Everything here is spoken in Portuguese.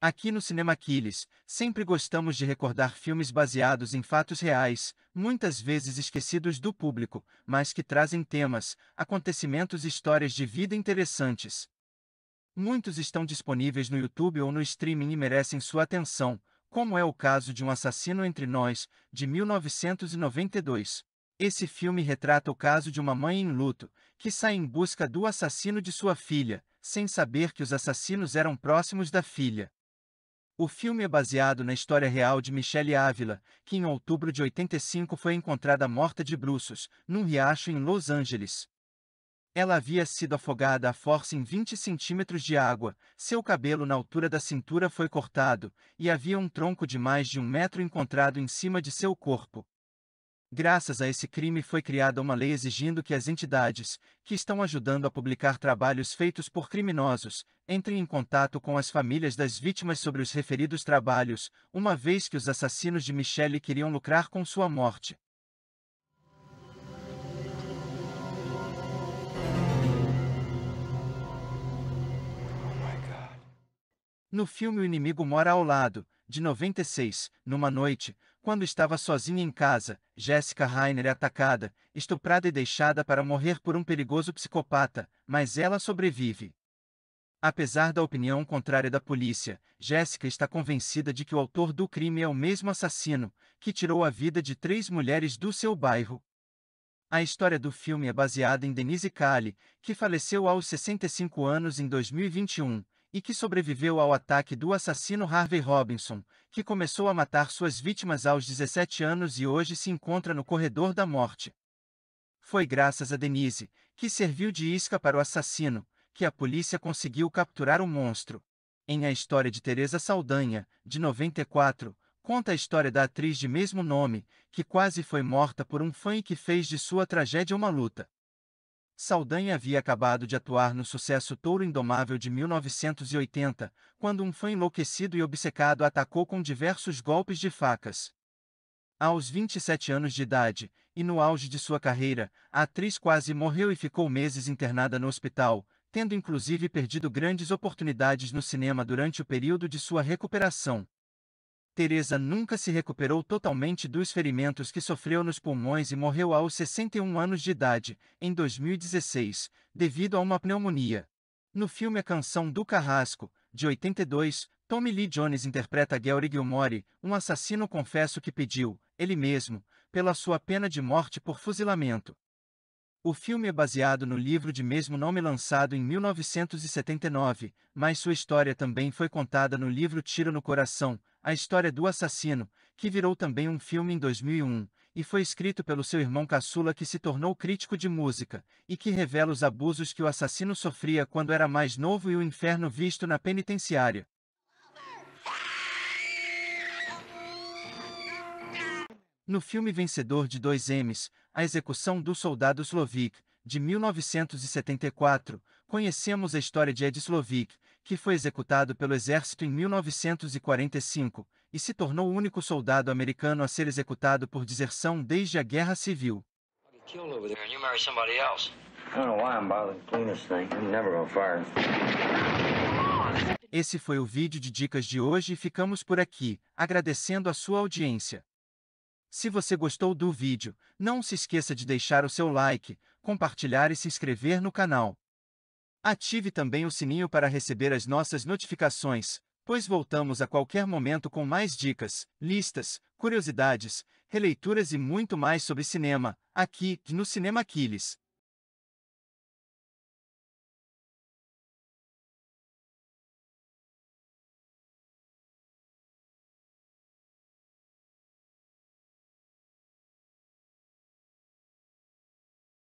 Aqui no Cinema Aquiles, sempre gostamos de recordar filmes baseados em fatos reais, muitas vezes esquecidos do público, mas que trazem temas, acontecimentos e histórias de vida interessantes. Muitos estão disponíveis no YouTube ou no streaming e merecem sua atenção, como é o caso de Um Assassino Entre Nós, de 1992. Esse filme retrata o caso de uma mãe em luto, que sai em busca do assassino de sua filha, sem saber que os assassinos eram próximos da filha. O filme é baseado na história real de Michelle Ávila, que em outubro de 85 foi encontrada morta de bruços, num riacho em Los Angeles. Ela havia sido afogada à força em 20 centímetros de água, seu cabelo na altura da cintura foi cortado, e havia um tronco de mais de um metro encontrado em cima de seu corpo. Graças a esse crime foi criada uma lei exigindo que as entidades, que estão ajudando a publicar trabalhos feitos por criminosos, entrem em contato com as famílias das vítimas sobre os referidos trabalhos, uma vez que os assassinos de Michelle queriam lucrar com sua morte. No filme O Inimigo Mora ao Lado, de 96, numa noite, quando estava sozinha em casa, Jessica Rainer é atacada, estuprada e deixada para morrer por um perigoso psicopata, mas ela sobrevive. Apesar da opinião contrária da polícia, Jessica está convencida de que o autor do crime é o mesmo assassino, que tirou a vida de três mulheres do seu bairro. A história do filme é baseada em Denise Kalle, que faleceu aos 65 anos em 2021, e que sobreviveu ao ataque do assassino Harvey Robinson, que começou a matar suas vítimas aos 17 anos e hoje se encontra no corredor da morte. Foi graças a Denise, que serviu de isca para o assassino, que a polícia conseguiu capturar o monstro. Em A História de Teresa Saldanha, de 94, conta a história da atriz de mesmo nome, que quase foi morta por um fã e que fez de sua tragédia uma luta. Saldanha havia acabado de atuar no sucesso Touro Indomável de 1980, quando um fã enlouquecido e obcecado atacou com diversos golpes de facas. Aos 27 anos de idade, e no auge de sua carreira, a atriz quase morreu e ficou meses internada no hospital, tendo inclusive perdido grandes oportunidades no cinema durante o período de sua recuperação. Teresa nunca se recuperou totalmente dos ferimentos que sofreu nos pulmões e morreu aos 61 anos de idade, em 2016, devido a uma pneumonia. No filme A Canção do Carrasco, de 82, Tommy Lee Jones interpreta Gary Gilmore, um assassino confesso que pediu, ele mesmo, pela sua pena de morte por fuzilamento. O filme é baseado no livro de mesmo nome lançado em 1979, mas sua história também foi contada no livro Tiro no Coração, a história do assassino, que virou também um filme em 2001, e foi escrito pelo seu irmão caçula que se tornou crítico de música, e que revela os abusos que o assassino sofria quando era mais novo e o inferno visto na penitenciária. No filme vencedor de dois M's, A Execução do Soldado Slovik, de 1974, conhecemos a história de Ed Slovik, que foi executado pelo exército em 1945 e se tornou o único soldado americano a ser executado por deserção desde a Guerra Civil. Esse foi o vídeo de dicas de hoje e ficamos por aqui, agradecendo a sua audiência. Se você gostou do vídeo, não se esqueça de deixar o seu like, compartilhar e se inscrever no canal. Ative também o sininho para receber as nossas notificações, pois voltamos a qualquer momento com mais dicas, listas, curiosidades, releituras e muito mais sobre cinema, aqui no Cinema Aquiles.